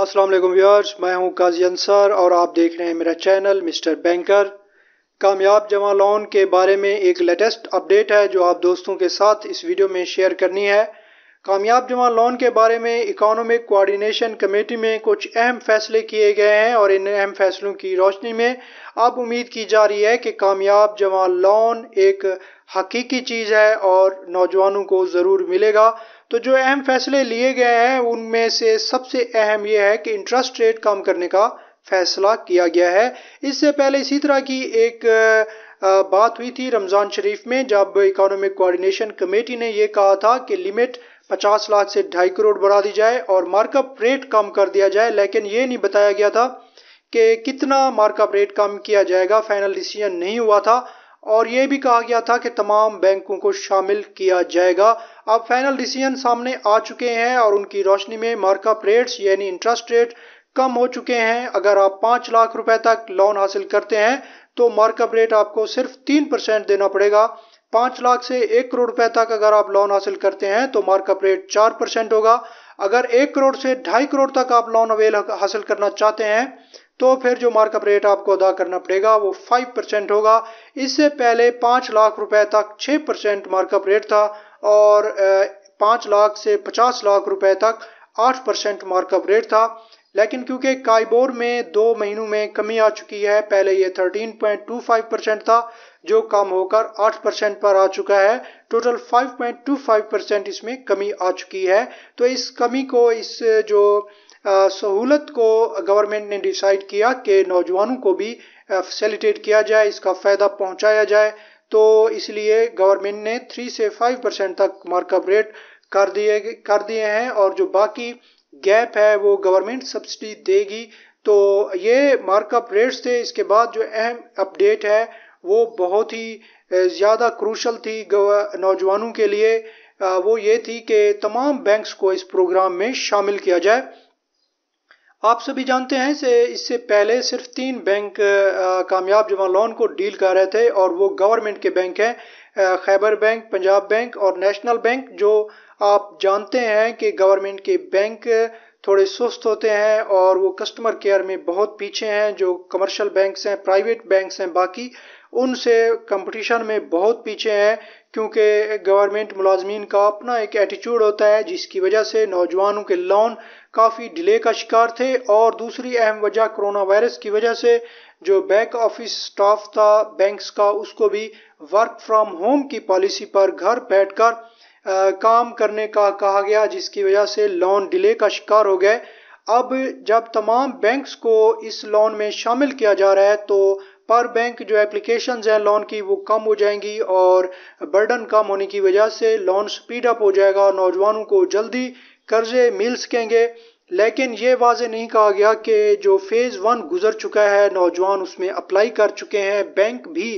अस्सलाम वालेकुम व्यूअर्स मैं हूं काजी अंसार और आप देख रहे हैं मेरा चैनल मिस्टर बैंकर कामयाब जमा लोन के बारे में एक लेटेस्ट अपडेट है जो आप दोस्तों के साथ इस वीडियो में शेयर करनी है कामयाब जमा लोन के बारे में इकोनॉमिक कोऑर्डिनेशन कमेटी में कुछ अहम फैसले किए गए हैं और इन अहम फैसलों की रोशनी में अब उम्मीद की जा रही है कि कामयाब जमा लोन एक हकीकी चीज़ है और नौजवानों को ज़रूर मिलेगा तो जो अहम फैसले लिए गए हैं उनमें से सबसे अहम यह है कि इंटरेस्ट रेट कम करने का फैसला किया गया है इससे पहले इसी तरह की एक बात हुई थी रमज़ान शरीफ में जब इकोनॉमिक कोऑर्डिनेशन कमेटी ने यह कहा था कि लिमिट 50 लाख से ढाई करोड़ बढ़ा दी जाए और मार्कअप रेट कम कर दिया जाए लेकिन ये नहीं बताया गया था कि कितना मार्कअप रेट कम किया जाएगा फाइनल डिसीजन नहीं हुआ था और ये भी कहा गया था कि तमाम बैंकों को शामिल किया जाएगा अब फाइनल डिसीजन सामने आ चुके हैं और उनकी रोशनी में मार्कअप रेट्स यानी इंटरेस्ट रेट कम हो चुके हैं अगर आप पाँच लाख रुपए तक लोन हासिल करते हैं तो मार्कअप रेट आपको सिर्फ तीन परसेंट देना पड़ेगा पाँच लाख से एक करोड़ रुपए तक अगर आप लोन हासिल करते हैं तो मार्कअप रेट चार परसेंट होगा अगर एक करोड़ से ढाई करोड़ तक आप लोन अवेल हासिल करना चाहते हैं तो फिर जो मार्कअप रेट आपको अदा करना पड़ेगा वो फाइव परसेंट होगा इससे पहले पाँच लाख रुपए तक छः परसेंट मार्कअप रेट था और पाँच लाख से पचास लाख रुपए तक आठ परसेंट मार्कअप रेट था लेकिन क्योंकि काइबोर में दो महीनों में कमी आ चुकी है पहले ये 13.25 परसेंट था जो कम होकर 8 परसेंट पर आ चुका है टोटल 5.25 परसेंट इसमें कमी आ चुकी है तो इस कमी को इस जो सहूलत को गवर्नमेंट ने डिसाइड किया कि नौजवानों को भी फैसिलिटेट किया जाए इसका फ़ायदा पहुंचाया जाए तो इसलिए गवर्नमेंट ने थ्री से फाइव परसेंट तक मार्कअप रेट कर दिए कर दिए हैं और जो बाकी गैप है वो गवर्नमेंट सब्सिडी देगी तो ये मार्कअप रेट्स थे इसके बाद जो अहम अपडेट है वो बहुत ही ज़्यादा क्रूशल थी नौजवानों के लिए वो ये थी कि तमाम बैंक्स को इस प्रोग्राम में शामिल किया जाए आप सभी जानते हैं से इससे पहले सिर्फ तीन बैंक कामयाब जमा लोन को डील कर रहे थे और वो गवर्नमेंट के बैंक हैं खैबर बैंक पंजाब बैंक और नेशनल बैंक जो आप जानते हैं कि गवर्नमेंट के बैंक थोड़े सुस्त होते हैं और वो कस्टमर केयर में बहुत पीछे हैं जो कमर्शियल बैंक्स हैं प्राइवेट बैंक्स हैं बाकी उनसे कंपटीशन में बहुत पीछे हैं क्योंकि गवर्नमेंट मुलाजमीन का अपना एक एटीट्यूड होता है जिसकी वजह से नौजवानों के लोन काफ़ी डिले का शिकार थे और दूसरी अहम वजह कोरोना वायरस की वजह से जो बैंक ऑफिस स्टाफ था बैंक्स का उसको भी वर्क फ्रॉम होम की पॉलिसी पर घर बैठकर आ, काम करने का कहा गया जिसकी वजह से लोन डिले का शिकार हो गए अब जब तमाम बैंक्स को इस लोन में शामिल किया जा रहा है तो पर बैंक जो एप्लीकेशन हैं लोन की वो कम हो जाएंगी और बर्डन कम होने की वजह से लोन स्पीड अप हो जाएगा और नौजवानों को जल्दी कर्जे मिल सकेंगे लेकिन ये वाजे नहीं कहा गया कि जो फेज़ वन गुजर चुका है नौजवान उसमें अप्लाई कर चुके हैं बैंक भी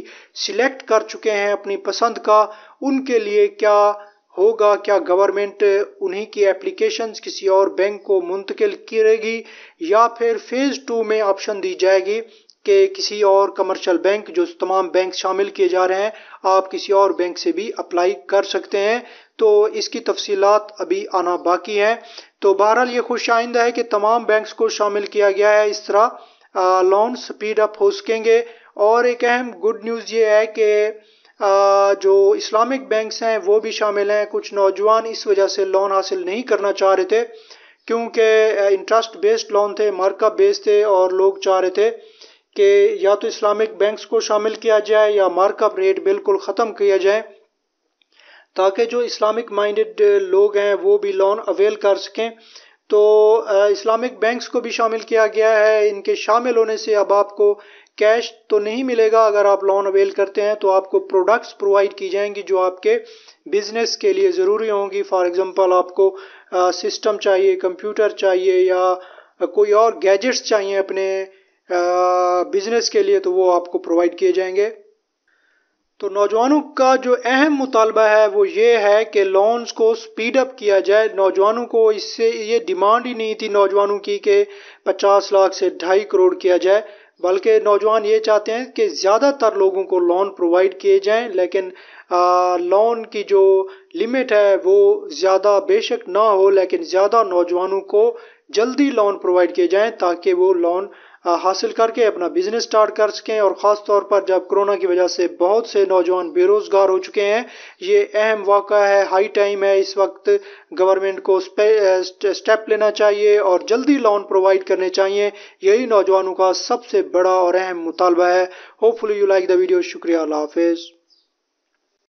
सिलेक्ट कर चुके हैं अपनी पसंद का उनके लिए क्या होगा क्या गवर्नमेंट उन्हीं की एप्लीकेशन किसी और बैंक को मुंतकिल करेगी या फिर फेज़ टू में ऑप्शन दी जाएगी के किसी और कमर्शियल बैंक जो तमाम बैंक शामिल किए जा रहे हैं आप किसी और बैंक से भी अप्लाई कर सकते हैं तो इसकी तफसीलात अभी आना बाकी हैं तो बहरहाल ये खुश आइंदा है कि तमाम बैंक्स को शामिल किया गया है इस तरह लोन स्पीड अप हो सकेंगे और एक अहम गुड न्यूज़ ये है कि जो इस्लामिक बैंक्स हैं वो भी शामिल हैं कुछ नौजवान इस वजह से लोन हासिल नहीं करना चाह रहे थे क्योंकि इंटरेस्ट बेस्ड लोन थे मार्कअप बेस्ड थे और लोग चाह रहे थे कि या तो इस्लामिक बैंक्स को शामिल किया जाए या मार्कअप रेट बिल्कुल ख़त्म किया जाए ताकि जो इस्लामिक माइंडेड लोग हैं वो भी लोन अवेल कर सकें तो इस्लामिक बैंक्स को भी शामिल किया गया है इनके शामिल होने से अब आपको कैश तो नहीं मिलेगा अगर आप लोन अवेल करते हैं तो आपको प्रोडक्ट्स प्रोवाइड की जाएंगी जो आपके बिजनेस के लिए ज़रूरी होंगी फॉर एग्जांपल आपको सिस्टम चाहिए कंप्यूटर चाहिए या कोई और गैजेट्स चाहिए अपने बिजनेस के लिए तो वो आपको प्रोवाइड किए जाएंगे तो नौजवानों का जो अहम मुतालबा है वो ये है कि लोन्स को स्पीड अप किया जाए नौजवानों को इससे ये डिमांड ही नहीं थी नौजवानों की कि 50 लाख से ढाई करोड़ किया जाए बल्कि नौजवान ये चाहते हैं कि ज़्यादातर लोगों को लोन प्रोवाइड किए जाएं लेकिन लोन की जो लिमिट है वो ज़्यादा बेशक ना हो लेकिन ज़्यादा नौजवानों को जल्दी लोन प्रोवाइड किए जाएँ ताकि वो लोन हासिल करके अपना बिजनेस स्टार्ट कर सकें और ख़ास तौर पर जब कोरोना की वजह से बहुत से नौजवान बेरोज़गार हो चुके हैं ये अहम वाक़ है हाई टाइम है इस वक्त गवर्नमेंट को स्टेप लेना चाहिए और जल्दी लोन प्रोवाइड करने चाहिए यही नौजवानों का सबसे बड़ा और अहम मुतालबा है hopefully you like the video शुक्रिया हाफिज़